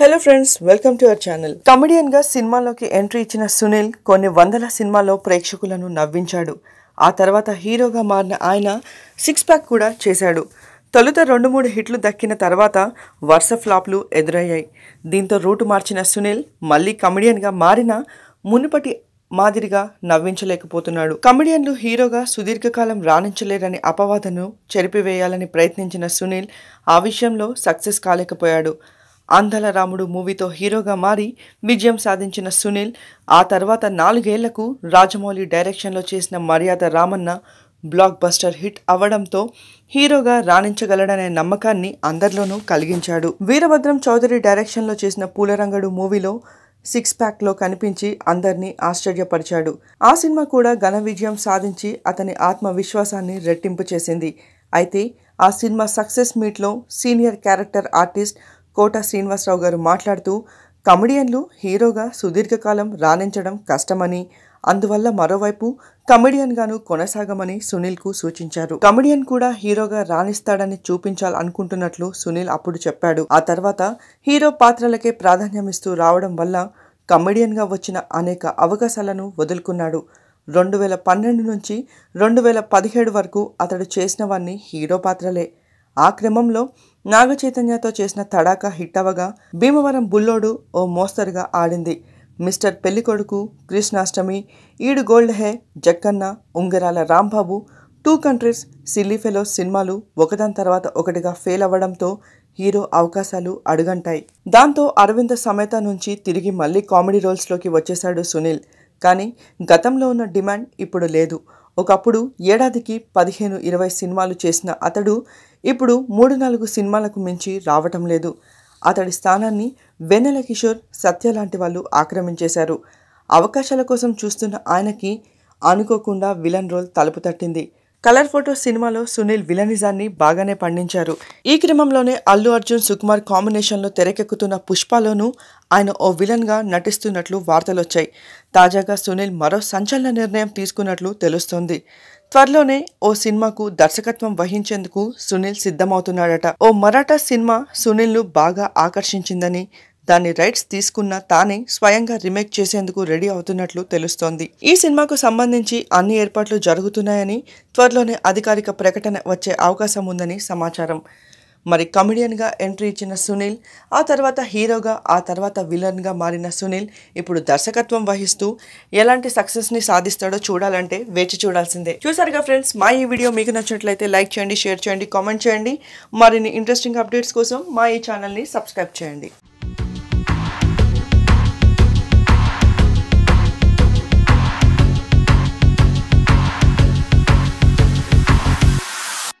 hello friends welcome to our channel comedian గా సినిమాలోకి entry ఇచ్చిన సునీల్ కొన్ని వందల సినిమాల్లో ప్రేక్షకులను నవ్వించాడు ఆ తర్వాత హీరోగా మారిన ఆయన సిక్స్ ప్యాక్ కూడా చేశాడు తొలుత రెండు మూడు హిట్లు దక్కిన తర్వాత వరుస ఫ్లాప్లు ఎదురయ్యాయి దీంతో రూటు మార్చిన సునీల్ మళ్ళీ కమెడియన్గా మారిన మునుపటి మాదిరిగా నవ్వించలేకపోతున్నాడు కమెడియన్లు హీరోగా సుదీర్ఘకాలం రాణించలేరని అపవాదను చెరిపివేయాలని ప్రయత్నించిన సునీల్ ఆ విషయంలో సక్సెస్ కాలేకపోయాడు అంధల రాముడు మూవీతో హీరోగా మారి విజయం సాధించిన సునీల్ ఆ తర్వాత నాలుగేళ్లకు రాజమౌళి డైరెక్షన్లో చేసిన మర్యాద రామన్న బ్లాక్ బస్టర్ హిట్ అవ్వడంతో హీరోగా రాణించగలడనే నమ్మకాన్ని అందరిలోనూ కలిగించాడు వీరభద్రం చౌదరి డైరెక్షన్లో చేసిన పూలరంగడు మూవీలో సిక్స్ ప్యాక్లో కనిపించి అందరినీ ఆశ్చర్యపరిచాడు ఆ సినిమా కూడా ఘన విజయం సాధించి అతని ఆత్మవిశ్వాసాన్ని రెట్టింపు చేసింది అయితే ఆ సినిమా సక్సెస్ మీట్లో senior character artist Kota Srinivasarao గారు మాట్లాడుతూ కమెడియన్లు హీరోగా సుదీర్ఘకాలం రాణించడం కష్టమని అందువల్ల మరోవైపు కమెడియన్గాను కొనసాగమని సునీల్కు సూచించారు కమెడియన్ కూడా హీరోగా రాణిస్తాడని చూపించాలనుకుంటున్నట్లు సునీల్ అప్పుడు చెప్పాడు ఆ తర్వాత హీరో పాత్రలకే ప్రాధాన్యమిస్తూ రావడం వల్ల కమెడియన్గా వచ్చిన అనేక అవకాశాలను వదులుకున్నాడు రెండు వేల పన్నెండు నుంచి రెండు వేల పదిహేడు వరకు అతడు చేసినవన్నీ హీరో పాత్రలే ఆ క్రమంలో నాగ చైతన్యతో చేసిన తడాక హిట్ అవగా భీమవరం బుల్లోడు ఓ మోస్తరుగా ఆడింది mister Pellikoduku Krishnashtami Eedu gold Ehe Jakkanna Ungarala Rambabu two countries silly fellow సినిమాలు ఒకదాని తర్వాత ఒకటిగా ఫెయిల్ అవ్వడంతో హీరో అవకాశాలు అడుగంటాయి దాంతో అరవింద సమేత నుంచి తిరిగి మళ్ళీ కామెడీ రోల్స్లోకి వచ్చేశాడు సునీల్ కానీ గతంలో ఉన్న డిమాండ్ ఇప్పుడు లేదు ఒకప్పుడు ఏడాదికి పదిహేను ఇరవై సినిమాలు చేసిన అతడు ఇప్పుడు మూడు నాలుగు సినిమాలకు మించి రావటం లేదు అతడి స్థానాన్ని వెన్నెల కిషోర్ సత్య లాంటి వాళ్ళు ఆక్రమించేశారు అవకాశాల కోసం చూస్తున్న ఆయనకి అనుకోకుండా విలన్ రోల్ తలుపు తట్టింది కలర్ ఫోటో సినిమాలో సునీల్ విలనిజాన్ని బాగానే పండించారు ఈ క్రమంలోనే అల్లు అర్జున్ సుకుమార్ కాంబినేషన్లో తెరకెక్కుతున్న పుష్పలోనూ ఆయన ఓ విలన్గా నటిస్తున్నట్లు వార్తలొచ్చాయి తాజాగా సునీల్ మరో సంచలన నిర్ణయం తీసుకున్నట్లు తెలుస్తోంది త్వరలోనే ఓ సినిమాకు దర్శకత్వం వహించేందుకు సునీల్ సిద్ధమవుతున్నాడట ఓ మరాఠా సినిమా సునీల్ను బాగా ఆకర్షించిందని దాని రైట్స్ తీసుకున్న తానే స్వయంగా రీమేక్ చేసేందుకు రెడీ అవుతున్నట్లు తెలుస్తోంది ఈ సినిమాకు సంబంధించి అన్ని ఏర్పాట్లు జరుగుతున్నాయని త్వరలోనే అధికారిక ప్రకటన వచ్చే అవకాశం ఉందని సమాచారం మరి కమెడియన్గా ఎంట్రీ ఇచ్చిన సునీల్ ఆ తర్వాత హీరోగా ఆ తర్వాత విలన్గా మారిన సునీల్ ఇప్పుడు దర్శకత్వం వహిస్తూ ఎలాంటి సక్సెస్ని సాధిస్తాడో చూడాలంటే వేచి చూడాల్సిందే చూసారుగా ఫ్రెండ్స్ మా ఈ వీడియో మీకు నచ్చినట్లయితే లైక్ చేయండి షేర్ చేయండి కామెంట్ చేయండి మరిన్ని ఇంట్రెస్టింగ్ అప్డేట్స్ కోసం మా ఈ ఛానల్ని సబ్స్క్రైబ్ చేయండి